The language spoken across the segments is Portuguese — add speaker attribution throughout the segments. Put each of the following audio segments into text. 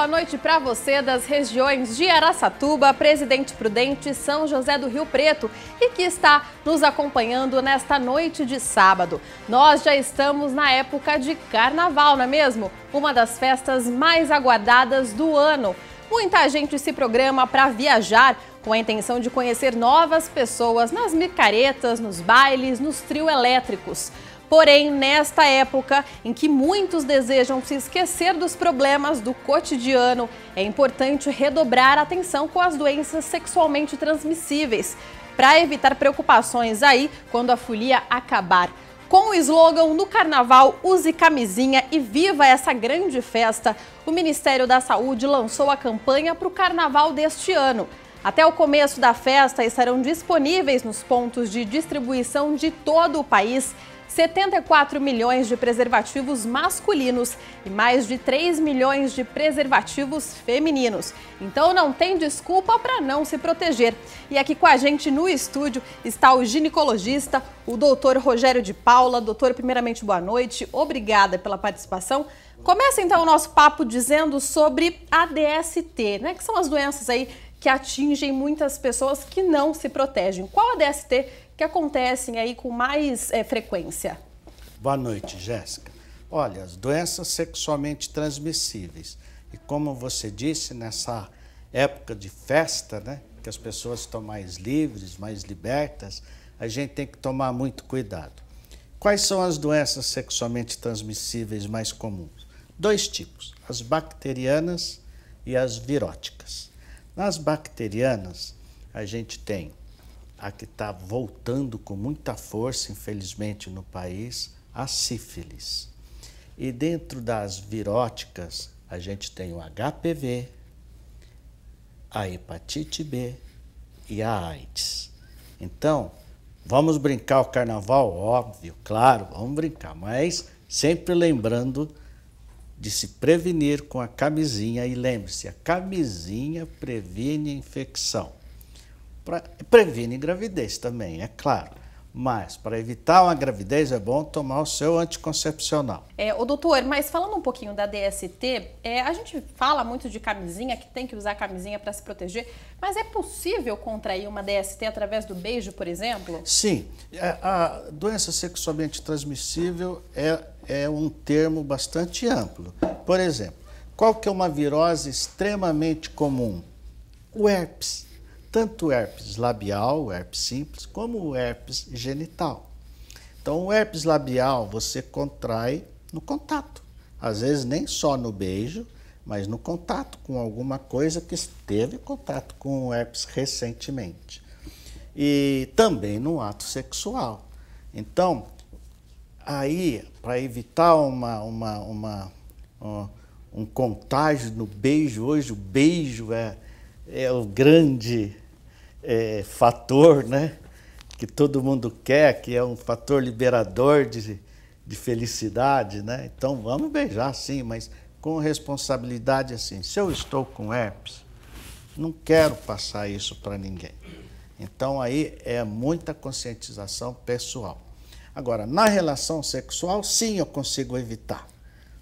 Speaker 1: boa noite para você das regiões de Araçatuba, Presidente Prudente, São José do Rio Preto e que está nos acompanhando nesta noite de sábado. Nós já estamos na época de carnaval, não é mesmo? Uma das festas mais aguardadas do ano. Muita gente se programa para viajar com a intenção de conhecer novas pessoas nas micaretas, nos bailes, nos trio elétricos. Porém, nesta época em que muitos desejam se esquecer dos problemas do cotidiano, é importante redobrar a atenção com as doenças sexualmente transmissíveis, para evitar preocupações aí quando a folia acabar. Com o slogan No Carnaval, use camisinha e viva essa grande festa, o Ministério da Saúde lançou a campanha para o Carnaval deste ano. Até o começo da festa estarão disponíveis nos pontos de distribuição de todo o país 74 milhões de preservativos masculinos e mais de 3 milhões de preservativos femininos. Então não tem desculpa para não se proteger. E aqui com a gente no estúdio está o ginecologista, o doutor Rogério de Paula. Doutor, primeiramente, boa noite. Obrigada pela participação. Começa então o nosso papo dizendo sobre a DST, né, que são as doenças aí que atingem muitas pessoas que não se protegem. Qual a DST que acontecem aí com mais é, frequência?
Speaker 2: Boa noite, Jéssica. Olha, as doenças sexualmente transmissíveis. E como você disse, nessa época de festa, né, que as pessoas estão mais livres, mais libertas, a gente tem que tomar muito cuidado. Quais são as doenças sexualmente transmissíveis mais comuns? Dois tipos: as bacterianas e as viróticas. Nas bacterianas, a gente tem a que está voltando com muita força, infelizmente, no país, a sífilis. E dentro das viróticas, a gente tem o HPV, a hepatite B e a AIDS. Então, vamos brincar o carnaval? Óbvio, claro, vamos brincar, mas sempre lembrando de se prevenir com a camisinha. E lembre-se, a camisinha previne infecção. Pra, previne gravidez também, é claro. Mas para evitar uma gravidez é bom tomar o seu anticoncepcional.
Speaker 1: É, o doutor, mas falando um pouquinho da DST, é, a gente fala muito de camisinha, que tem que usar camisinha para se proteger, mas é possível contrair uma DST através do beijo, por exemplo?
Speaker 2: Sim. É, a doença sexualmente transmissível é é um termo bastante amplo. Por exemplo, qual que é uma virose extremamente comum? O herpes. Tanto o herpes labial, o herpes simples, como o herpes genital. Então, o herpes labial você contrai no contato. Às vezes, nem só no beijo, mas no contato com alguma coisa que esteve em contato com o herpes recentemente. E também no ato sexual. Então, Aí, para evitar uma, uma, uma, um contágio no beijo, hoje o beijo é, é o grande é, fator, né? Que todo mundo quer, que é um fator liberador de, de felicidade, né? Então vamos beijar sim, mas com responsabilidade assim. Se eu estou com herpes, não quero passar isso para ninguém. Então aí é muita conscientização pessoal. Agora, na relação sexual, sim, eu consigo evitar.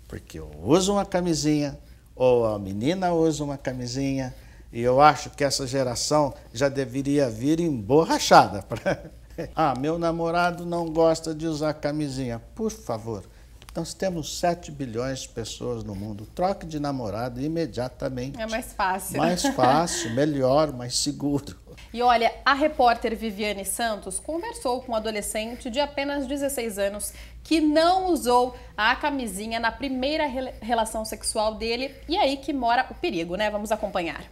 Speaker 2: Porque eu uso uma camisinha, ou a menina usa uma camisinha, e eu acho que essa geração já deveria vir emborrachada. ah, meu namorado não gosta de usar camisinha. Por favor, nós temos 7 bilhões de pessoas no mundo. Troque de namorado imediatamente. É
Speaker 1: mais fácil. Mais fácil,
Speaker 2: melhor, mais seguro.
Speaker 1: E olha, a repórter Viviane Santos conversou com um adolescente de apenas 16 anos que não usou a camisinha na primeira relação sexual dele e aí que mora o perigo, né? Vamos
Speaker 3: acompanhar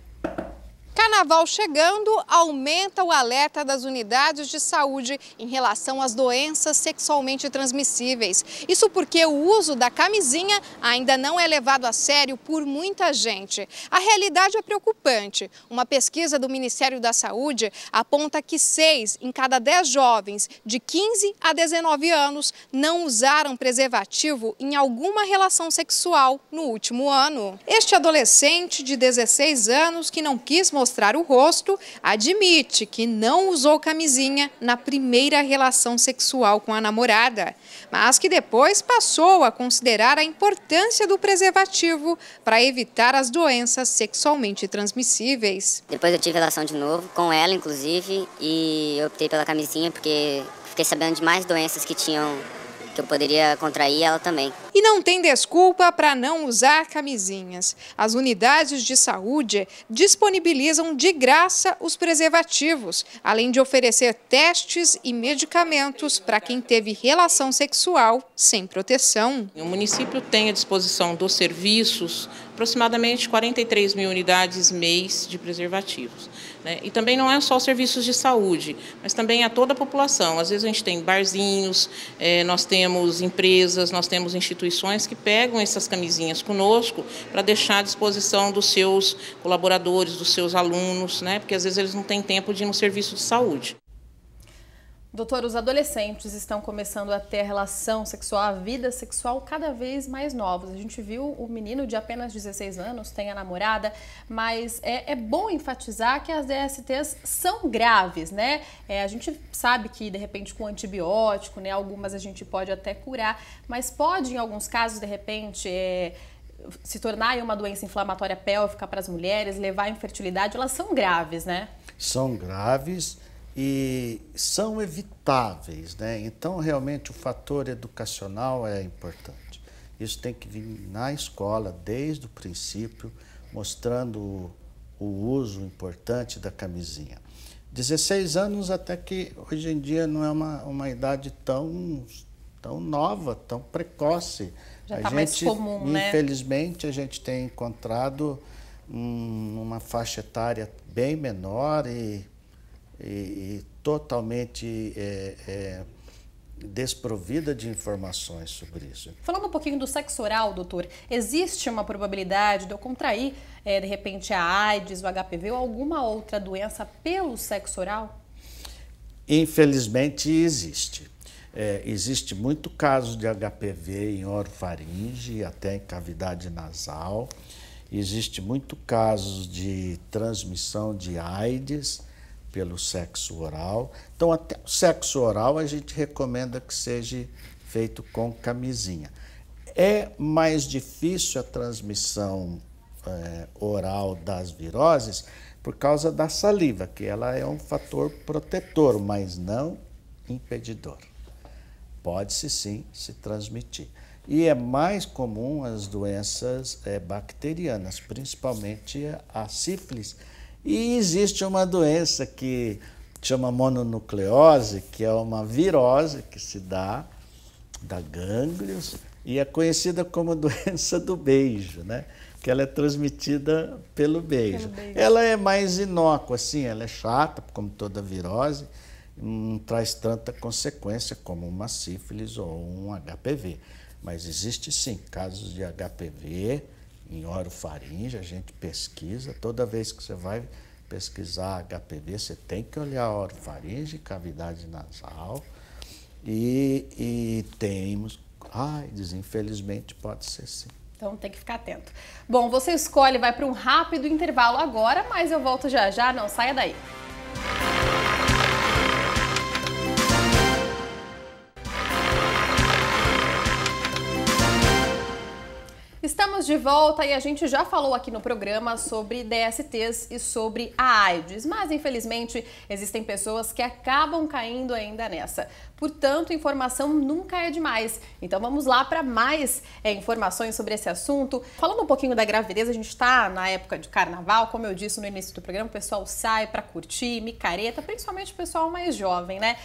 Speaker 3: carnaval chegando, aumenta o alerta das unidades de saúde em relação às doenças sexualmente transmissíveis. Isso porque o uso da camisinha ainda não é levado a sério por muita gente. A realidade é preocupante. Uma pesquisa do Ministério da Saúde aponta que 6 em cada 10 jovens de 15 a 19 anos não usaram preservativo em alguma relação sexual no último ano. Este adolescente de 16 anos que não quis mostrar mostrar o rosto, admite que não usou camisinha na primeira relação sexual com a namorada, mas que depois passou a considerar a importância do preservativo para evitar as doenças sexualmente transmissíveis. Depois eu tive relação de novo com ela, inclusive, e eu optei pela camisinha porque fiquei sabendo de mais doenças que tinham que eu poderia contrair ela também. E não tem desculpa para não usar camisinhas. As unidades de saúde disponibilizam de graça os preservativos, além de oferecer testes e medicamentos para quem teve relação sexual sem proteção. O município tem à disposição dos serviços aproximadamente 43 mil unidades mês de preservativos. Né? E também não é só os serviços de saúde, mas também a toda a população. Às vezes a gente tem barzinhos, eh, nós temos empresas, nós temos instituições instituições que pegam essas camisinhas conosco para deixar à disposição dos seus colaboradores, dos seus alunos, né? porque às vezes eles não têm tempo de ir no serviço de saúde.
Speaker 1: Doutor, os adolescentes estão começando a ter relação sexual, a vida sexual cada vez mais novos. A gente viu o menino de apenas 16 anos, tem a namorada, mas é, é bom enfatizar que as DSTs são graves, né? É, a gente sabe que, de repente, com antibiótico, né? Algumas a gente pode até curar, mas pode, em alguns casos, de repente. É, se tornar uma doença inflamatória pélvica para as mulheres, levar à infertilidade, elas são graves, né?
Speaker 2: São graves e são evitáveis, né? Então, realmente, o fator educacional é importante. Isso tem que vir na escola desde o princípio, mostrando o, uso importante da camisinha. 16 anos, até que hoje em dia não é uma, uma idade tão, tão nova, tão precoce.
Speaker 1: Já está mais comum, né?
Speaker 2: Infelizmente, a gente tem encontrado uma faixa etária bem menor e e, e totalmente é, é, desprovida de informações sobre isso.
Speaker 1: Falando um pouquinho do sexo oral, doutor, existe uma probabilidade de eu contrair, é, de repente, a AIDS, o HPV ou alguma outra doença pelo sexo oral?
Speaker 2: Infelizmente existe. É, existe muito caso de HPV em orofaringe, até em cavidade nasal. Existe muito casos de transmissão de AIDS pelo sexo oral. Então, até o sexo oral a gente recomenda que seja feito com camisinha. É mais difícil a transmissão é, oral das viroses por causa da saliva, que ela é um fator protetor, mas não impedidor. Pode-se sim se transmitir. E é mais comum as doenças é, bacterianas, principalmente a sífilis e existe uma doença que chama mononucleose, que é uma virose que se dá da gânglios e é conhecida como doença do beijo, né? Que ela é transmitida pelo beijo. Pelo beijo. Ela é mais inócua, assim, ela é chata, como toda virose, não traz tanta consequência como uma sífilis ou um HPV. Mas existe sim casos de HPV, em orofaringe, a gente pesquisa. Toda vez que você vai pesquisar HPV, você tem que olhar orofaringe, cavidade
Speaker 1: nasal.
Speaker 2: E, e temos. Ai, desinfelizmente pode ser sim.
Speaker 1: Então tem que ficar atento. Bom, você escolhe, vai para um rápido intervalo agora, mas eu volto já já, não saia daí. Música de volta e a gente já falou aqui no programa sobre DSTs e sobre a AIDS, mas infelizmente existem pessoas que acabam caindo ainda nessa. Portanto, informação nunca é demais. Então vamos lá para mais é, informações sobre esse assunto. Falando um pouquinho da gravidez, a gente está na época de carnaval, como eu disse no início do programa, o pessoal sai para curtir, micareta, principalmente o pessoal mais jovem, né?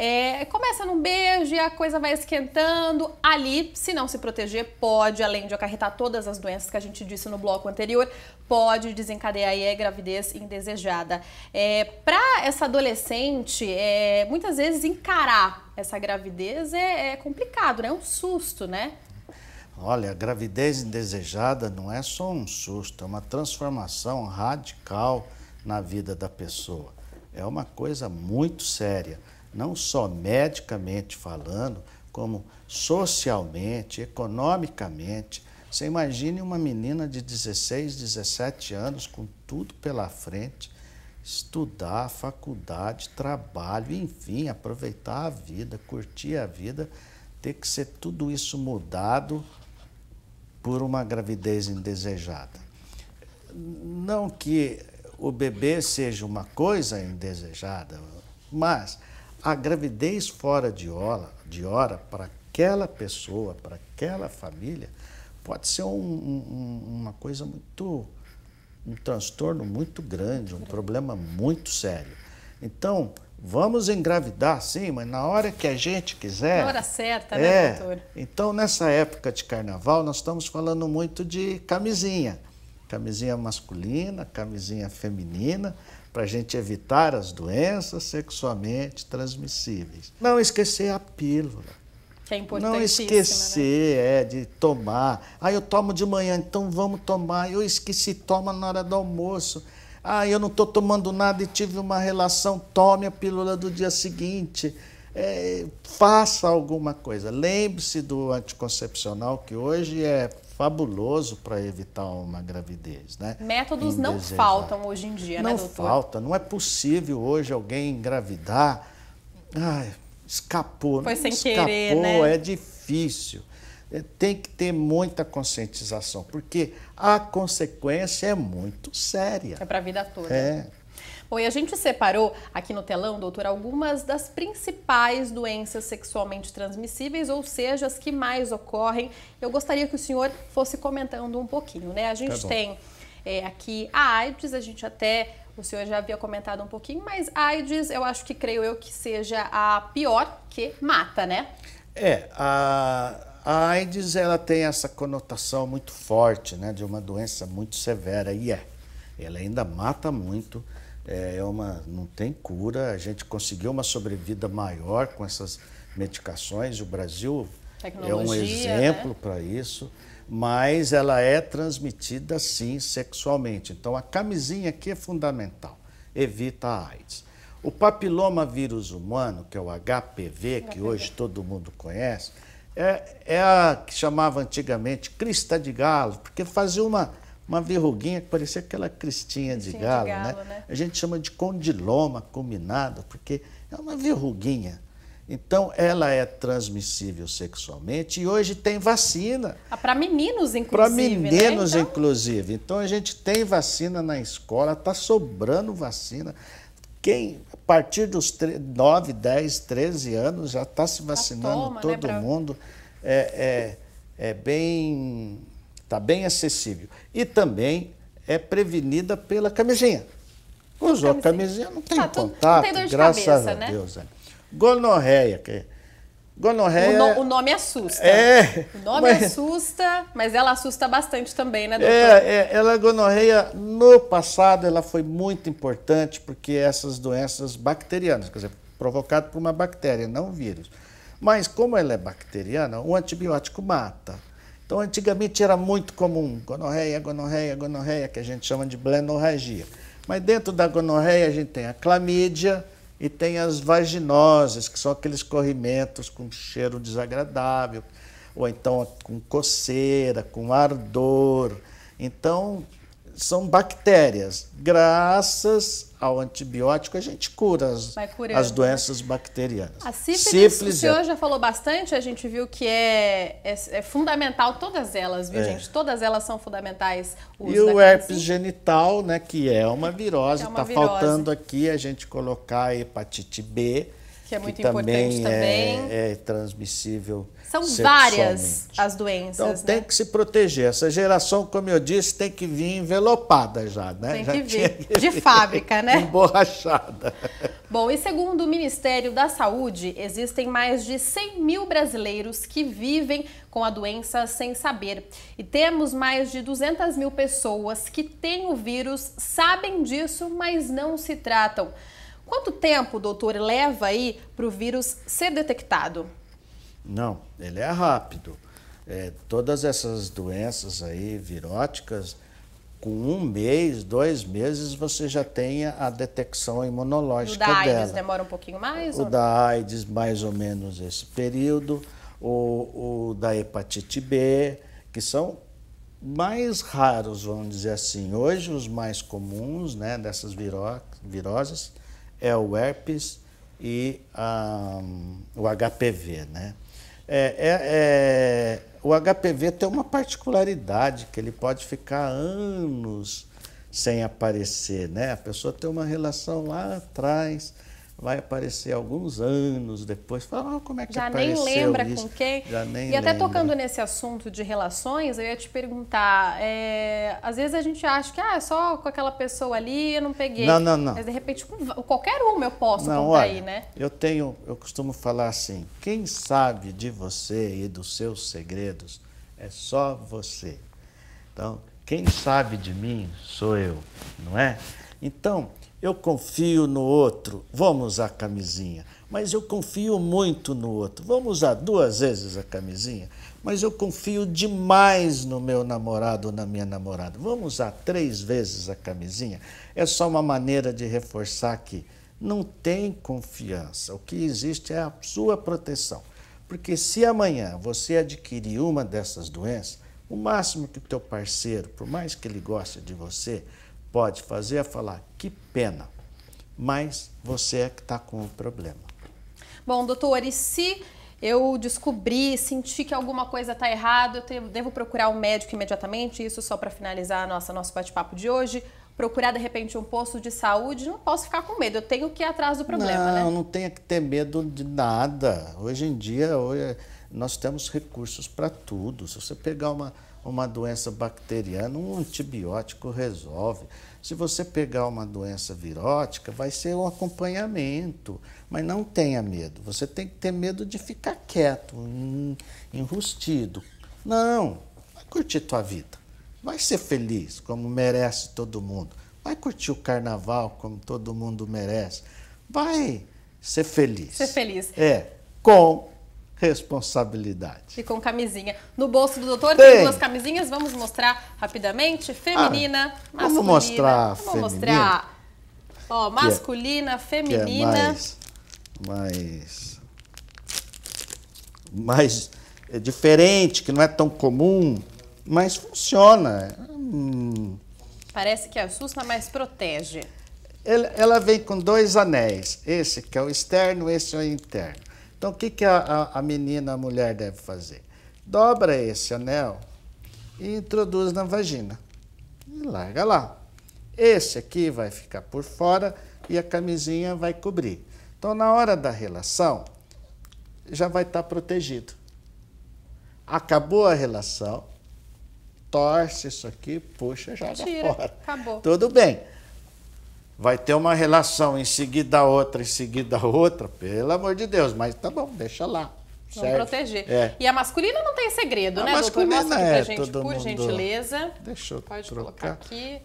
Speaker 1: É, começa num beijo e a coisa vai esquentando. Ali, se não se proteger, pode, além de acarretar todas as doenças que a gente disse no bloco anterior, pode desencadear aí a gravidez indesejada. É, Para essa adolescente, é, muitas vezes encarar essa gravidez é, é complicado, né? É um susto, né?
Speaker 2: Olha, a gravidez indesejada não é só um susto, é uma transformação radical na vida da pessoa. É uma coisa muito séria não só medicamente falando, como socialmente, economicamente. Você imagine uma menina de 16, 17 anos com tudo pela frente, estudar, faculdade, trabalho, enfim, aproveitar a vida, curtir a vida, ter que ser tudo isso mudado por uma gravidez indesejada. Não que o bebê seja uma coisa indesejada, mas a gravidez fora de hora, de hora para aquela pessoa, para aquela família, pode ser um, um, uma coisa muito. um transtorno muito grande, um problema muito sério. Então, vamos engravidar, sim, mas na hora que a gente quiser. Na hora
Speaker 1: certa, né, é. né, doutor?
Speaker 2: Então, nessa época de carnaval, nós estamos falando muito de camisinha. Camisinha masculina, camisinha feminina, para a gente evitar as doenças sexualmente transmissíveis. Não esquecer a pílula.
Speaker 1: Que é Não né? esquecer
Speaker 2: né? é, de tomar. Ah, eu tomo de manhã, então vamos tomar. Eu esqueci, toma na hora do almoço. Ah, eu não estou tomando nada e tive uma relação, tome a pílula do dia seguinte. É, faça alguma coisa. Lembre-se do anticoncepcional, que hoje é fabuloso para evitar uma gravidez. Né? Métodos não faltam
Speaker 1: hoje em dia, né, não né, doutor? Não falta,
Speaker 2: não é possível hoje alguém engravidar. Ai, escapou. Foi sem escapou, querer, né? é difícil. É, tem que ter muita conscientização, porque a consequência é muito séria. É
Speaker 1: para a vida toda. É. Bom, e a gente separou aqui no telão, doutor, algumas das principais doenças sexualmente transmissíveis, ou seja, as que mais ocorrem. Eu gostaria que o senhor fosse comentando um pouquinho, né? A tá gente tá tem é, aqui a AIDS, a gente até o senhor já havia comentado um pouquinho, mas AIDS eu acho que creio eu que seja a pior que mata, né?
Speaker 2: É, a, a AIDS ela tem essa conotação muito forte, né, de uma doença muito severa e é. Ela ainda mata muito é, é uma, não tem cura. A gente conseguiu uma sobrevida maior com essas medicações. O Brasil Tecnologia, é um né? exemplo né? para isso, mas ela é transmitida sim sexualmente. Então a camisinha aqui é fundamental. Evita a AIDS. O papiloma vírus humano, que é o HPV, que hoje todo mundo conhece, é, é a que chamava antigamente crista de galo, porque fazia uma uma verruguinha que parecia aquela cristinha de, galo, de galo né? né? A gente chama de condiloma combinada, porque é uma verruguinha. Então, ela é transmissível sexualmente e hoje tem vacina.
Speaker 1: Ah, Para meninos, inclusive. Para né? meninos, né? então...
Speaker 2: inclusive. Então, a gente tem vacina na escola, está sobrando vacina. Quem, a partir dos 9, 10, 13 anos, já está se vacinando toma, né, todo né, mundo. É, é, é bem Está bem acessível. E também é prevenida pela camisinha. Usou camisinha. a camisinha, não tem tá, contato, não tem de graças cabeça, a né? Deus. Né? Gonorreia, que Gonorreia. O, no,
Speaker 1: o, nome assusta. É. O nome mas... assusta, mas ela assusta bastante também, né, é, doutor? É,
Speaker 2: é, ela gonorreia no passado ela foi muito importante porque essas doenças bacterianas, quer dizer, provocado por uma bactéria, não um vírus. Mas como ela é bacteriana, o antibiótico mata. Então, antigamente era muito comum, gonorreia, gonorreia, gonorreia, que a gente chama de blenorragia. Mas dentro da gonorreia a gente tem a clamídia e tem as vaginoses, que são aqueles corrimentos com cheiro desagradável, ou então com coceira, com ardor. Então, são bactérias, graças ao antibiótico, a gente cura as, as doenças bacterianas.
Speaker 1: A sífilis, sífilis o é- senhor é... já falou bastante, a gente viu que é, é, é fundamental todas elas, viu, é. gente? Todas elas são fundamentais. O e o herpes
Speaker 2: genital, né, que é uma virose, está é faltando aqui a gente colocar a hepatite B,
Speaker 1: que é muito que importante também. também.
Speaker 2: é transmissível são várias
Speaker 1: as doenças. Então né? tem
Speaker 2: que se proteger. Essa geração, como eu disse, tem que vir envelopada já, né? Tem já que vir que de vir fábrica, né? Emborrachada.
Speaker 1: Bom, e segundo o Ministério da Saúde, existem mais de 100 mil brasileiros que vivem com a doença sem saber. E temos mais de 200 mil pessoas que têm o vírus, sabem disso, mas não se tratam. Quanto tempo, doutor, leva aí para o vírus ser detectado?
Speaker 2: Não, ele é rápido. É, todas essas doenças aí viróticas, com um mês, dois meses, você já tem a detecção imunológica dela. O da dela. AIDS
Speaker 1: demora um pouquinho mais? O da
Speaker 2: AIDS, mais ou menos esse período. O, o da hepatite B, que são mais raros, vamos dizer assim. Hoje, os mais comuns né, dessas viró viroses é o herpes e o HPV, né? É, é, é, o HPV tem uma particularidade, que ele pode ficar anos sem aparecer, né? A pessoa tem uma relação lá atrás vai aparecer alguns anos depois. Fala, ah, como é que Já nem lembra isso? com quem. Já nem e até tocando
Speaker 1: nesse assunto de relações, eu ia te perguntar, é, às vezes a gente acha que ah, é só com aquela pessoa ali, eu não peguei. Não, não, não. Mas de repente, com qualquer uma eu posso não, contar olha, aí, né?
Speaker 2: Eu tenho, eu costumo falar assim, quem sabe de você e dos seus segredos é só você. Então, quem sabe de mim sou eu, não é? Então, eu confio no outro, vamos usar a camisinha. Mas eu confio muito no outro, vamos usar duas vezes a camisinha. Mas eu confio demais no meu namorado ou na minha namorada, vamos usar três vezes a camisinha. É só uma maneira de reforçar que não tem confiança. O que existe é a sua proteção. Porque se amanhã você adquirir uma dessas doenças, o máximo que o teu parceiro, por mais que ele goste de você, pode fazer é falar que pena, mas você é que está com o problema.
Speaker 1: Bom, doutor, e se eu descobri, senti que alguma coisa está errada, eu devo procurar um médico imediatamente? Isso só para finalizar a nossa nosso bate-papo de hoje. Procurar de repente um posto de saúde, não posso ficar com medo, eu tenho que ir atrás do problema, não, né? Não, não
Speaker 2: tenha que ter medo de nada. Hoje em dia, hoje, nós temos recursos para tudo. Se você pegar uma, uma doença bacteriana, um antibiótico resolve. Se você pegar uma doença virótica, vai ser um acompanhamento, mas não tenha medo. Você tem que ter medo de ficar quieto, enrustido. Não, vai curtir tua vida. Vai ser feliz, como merece todo mundo. Vai curtir o carnaval, como todo mundo merece. Vai ser feliz. Ser feliz. É, com responsabilidade.
Speaker 1: E com camisinha. No bolso do doutor tem, tem duas camisinhas, vamos mostrar rapidamente. Ah, feminina, ah, masculina. Vamos mostrar vamos feminina. mostrar. Ó, é masculina, é, feminina. É
Speaker 2: mais, mais, mais é diferente, que não é tão comum, mas funciona. Hum.
Speaker 1: Parece que assusta, mas protege.
Speaker 2: Ela, ela vem com dois anéis. Esse que é o externo, esse é o interno. Então, o que, que a, a, a menina, a mulher deve fazer? Dobra esse anel e introduz na vagina. E larga lá. Esse aqui vai ficar por fora e a camisinha vai cobrir. Então, na hora da relação, já vai estar tá protegido. Acabou a relação, torce isso aqui, puxa, joga Tira, fora. Acabou. Tudo bem vai ter uma relação em seguida a outra, em seguida a outra, pelo amor de Deus, mas tá bom, deixa lá. Vamos certo? proteger. É.
Speaker 1: E a masculina não tem segredo, a né, masculina doutor? Mostra é, gente, por mundo... gentileza. Deixa eu Pode trocar.
Speaker 2: É colocar aqui.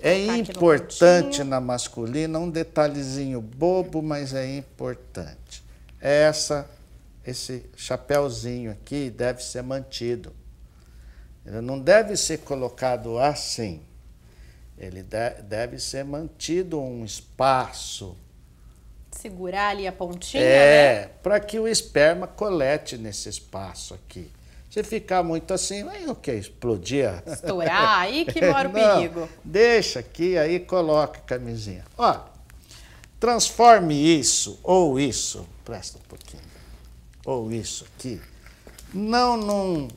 Speaker 2: É importante na masculina um detalhezinho bobo, mas é importante. Essa, esse chapéuzinho aqui deve ser mantido. Ele não deve ser colocado assim. Ele de, deve ser mantido um espaço.
Speaker 1: Segurar ali a pontinha? É, né?
Speaker 2: para que o esperma colete nesse espaço aqui. Se ficar muito assim, aí o que? Explodir? Estourar, aí que mora o Não, perigo. Deixa aqui, aí coloca a camisinha. Ó, transforme isso ou isso, presta um pouquinho, ou isso aqui, não num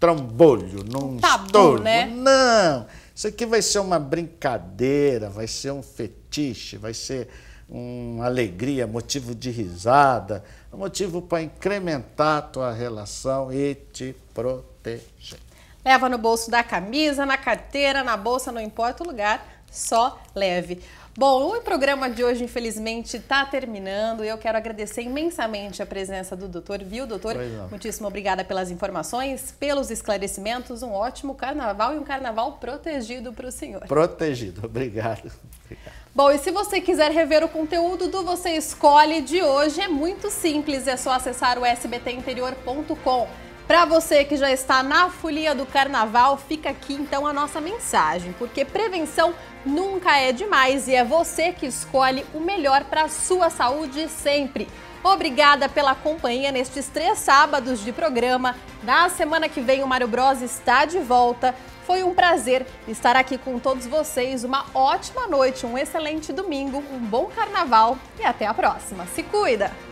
Speaker 2: trambolho, num um tá tabu, estouro, né? não. Isso aqui vai ser uma brincadeira, vai ser um fetiche, vai ser uma alegria, motivo de risada, motivo para incrementar a tua relação e te proteger.
Speaker 1: Leva no bolso da camisa, na carteira, na bolsa, não importa o lugar, só leve. Bom, o programa de hoje, infelizmente, está terminando. Eu quero agradecer imensamente a presença do doutor, viu, doutor? Muitíssimo obrigada pelas informações, pelos esclarecimentos. Um ótimo carnaval e um carnaval protegido para o senhor.
Speaker 2: Protegido, obrigado.
Speaker 1: obrigado. Bom, e se você quiser rever o conteúdo do Você Escolhe de hoje, é muito simples, é só acessar o sbtinterior.com. Para você que já está na folia do carnaval, fica aqui então a nossa mensagem, porque prevenção nunca é demais e é você que escolhe o melhor para a sua saúde sempre. Obrigada pela companhia nestes três sábados de programa. Na semana que vem, o Mário Bros está de volta. Foi um prazer estar aqui com todos vocês. Uma ótima noite, um excelente domingo, um bom carnaval e até a próxima. Se cuida!